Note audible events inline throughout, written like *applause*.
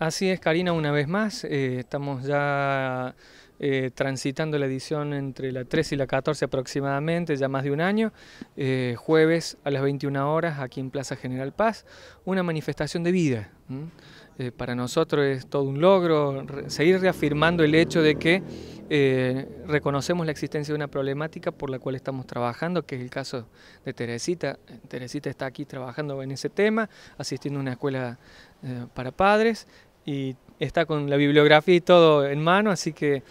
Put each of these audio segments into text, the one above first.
Así es, Karina, una vez más. Eh, estamos ya eh, transitando la edición entre la 13 y la 14 aproximadamente, ya más de un año. Eh, jueves a las 21 horas, aquí en Plaza General Paz, una manifestación de vida. para nosotros es todo un logro seguir reafirmando el hecho de que reconocemos la existencia de una problemática por la cual estamos trabajando, que es el caso de Teresita. Teresita está aquí trabajando en ese tema, asistiendo a una escuela para padres y está con la bibliografía y todo en mano, así que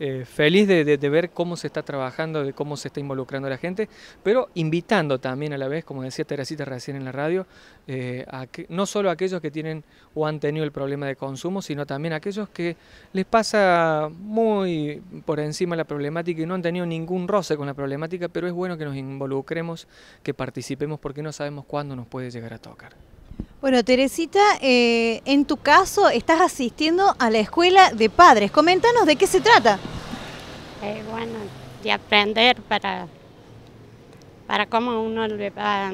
eh, feliz de, ver cómo se está trabajando, de cómo se está involucrando la gente, pero invitando también a la vez, como decía Teresita recién en la radio, eh, no solo a aquellos que tienen o han tenido el problema de consumo, sino también a aquellos que les pasa muy por encima la problemática y no han tenido ningún roce con la problemática, pero es bueno que nos involucremos, que participemos, porque no sabemos cuándo nos puede llegar a tocar. Bueno, Teresita, eh, en tu caso estás asistiendo a la escuela de padres. Coméntanos de qué se trata. Eh, bueno, de aprender para, para cómo uno le va,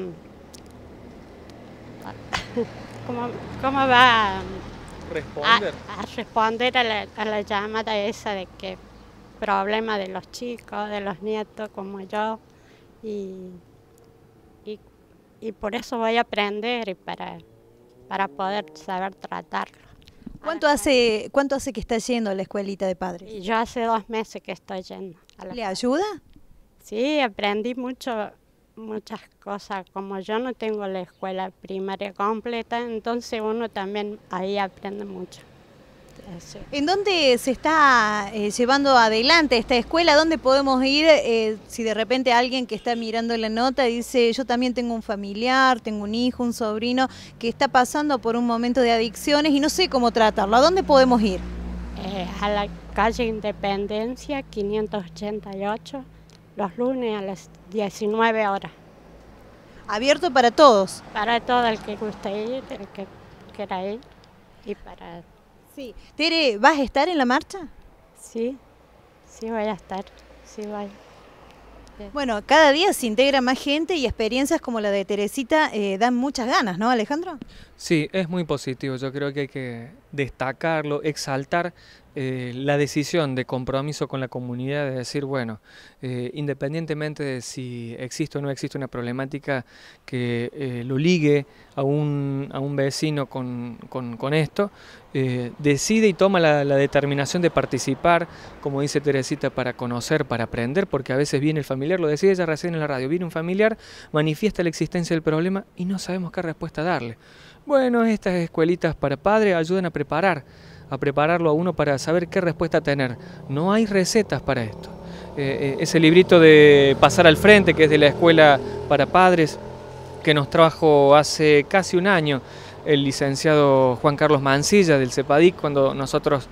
*laughs* cómo, va A, responder a la, a la llamada esa de que problema de los chicos, de los nietos como yo. Y, y, y por eso voy a aprender y para para poder saber tratarlo. ¿Cuánto hace, ¿Cuánto hace que está yendo a la escuelita de padres? yo hace dos meses que estoy yendo. A la ¿Le ayuda? Sí, aprendí mucho, muchas cosas. Como yo no tengo la escuela primaria completa, entonces uno también ahí aprende mucho. Ah, ¿En dónde se está eh, llevando adelante esta escuela? ¿Dónde podemos ir eh, si de repente alguien que está mirando la nota dice, yo también tengo un familiar, tengo un hijo, un sobrino que está pasando por un momento de adicciones y no sé cómo tratarlo? ¿A dónde podemos ir? Eh, a la calle Independencia 588, los lunes a las 19 horas. ¿Abierto para todos? Para todo el que guste ir, el que quiera ir y para Sí. Tere, ¿vas a estar en la marcha? Sí, sí voy a estar, sí voy. Bueno, cada día se integra más gente y experiencias como la de Teresita eh, dan muchas ganas, ¿no, Alejandro? Sí, es muy positivo. Yo creo que hay que destacarlo, exaltar eh, la decisión de compromiso con la comunidad, de decir, bueno, eh, independientemente de si existe o no existe una problemática que eh, lo ligue a un, a un vecino con, con, esto, decide y toma la, la, determinación de participar, como dice Teresita, para conocer, para aprender, porque a veces viene el familiar, lo decide ella recién en la radio, viene un familiar, manifiesta la existencia del problema y no sabemos qué respuesta darle. Bueno, estas escuelitas para padres ayudan a preparar, a prepararlo a uno para saber qué respuesta tener. No hay recetas para esto. Eh, eh, ese librito de Pasar al Frente, que es de la escuela para padres, que nos trajo hace casi un año el licenciado Juan Carlos Mancilla del CEPADIC, cuando nosotros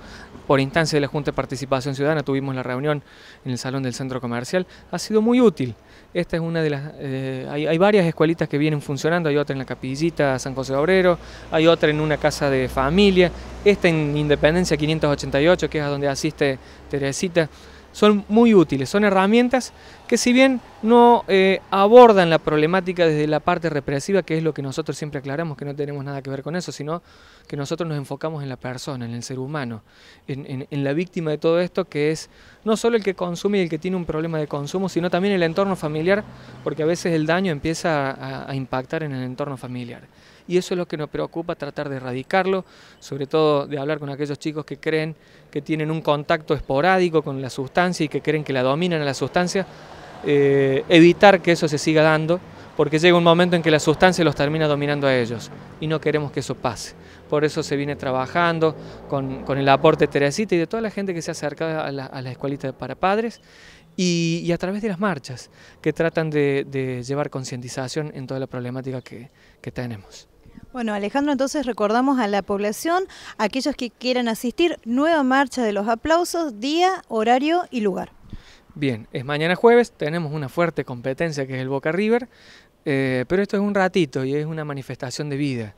por instancia de la Junta de Participación Ciudadana, tuvimos la reunión en el Salón del Centro Comercial, ha sido muy útil. Esta es una de las... Eh, hay, varias escuelitas que vienen funcionando, hay otra en la Capillita San José Obrero, hay otra en una casa de familia, esta en Independencia 588, que es donde asiste Teresita. Son muy útiles, son herramientas que si bien no eh, abordan la problemática desde la parte represiva, que es lo que nosotros siempre aclaramos, que no tenemos nada que ver con eso, sino que nosotros nos enfocamos en la persona, en el ser humano, en, la víctima de todo esto, que es no solo el que consume y el que tiene un problema de consumo, sino también el entorno familiar, porque a veces el daño empieza a, a impactar en el entorno familiar y eso es lo que nos preocupa, tratar de erradicarlo, sobre todo de hablar con aquellos chicos que creen que tienen un contacto esporádico con la sustancia y que creen que la dominan a la sustancia, eh, evitar que eso se siga dando, porque llega un momento en que la sustancia los termina dominando a ellos y no queremos que eso pase. Por eso se viene trabajando con, el aporte de Teresita y de toda la gente que se acerca a la, a la escuelita para padres y, a través de las marchas que tratan de, llevar concientización en toda la problemática que, que tenemos. Bueno, Alejandro, entonces recordamos a la población, aquellos que quieran asistir, nueva marcha de los aplausos, día, horario y lugar. Bien, es mañana jueves, tenemos una fuerte competencia que es el Boca River, eh, pero esto es un ratito y es una manifestación de vida.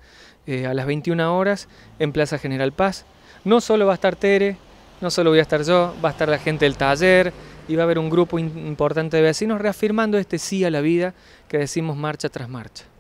Eh, a las 21 horas en Plaza General Paz, no solo va a estar Tere, no solo voy a estar yo, va a estar la gente del taller y va a haber un grupo importante de vecinos reafirmando este sí a la vida que decimos marcha tras marcha.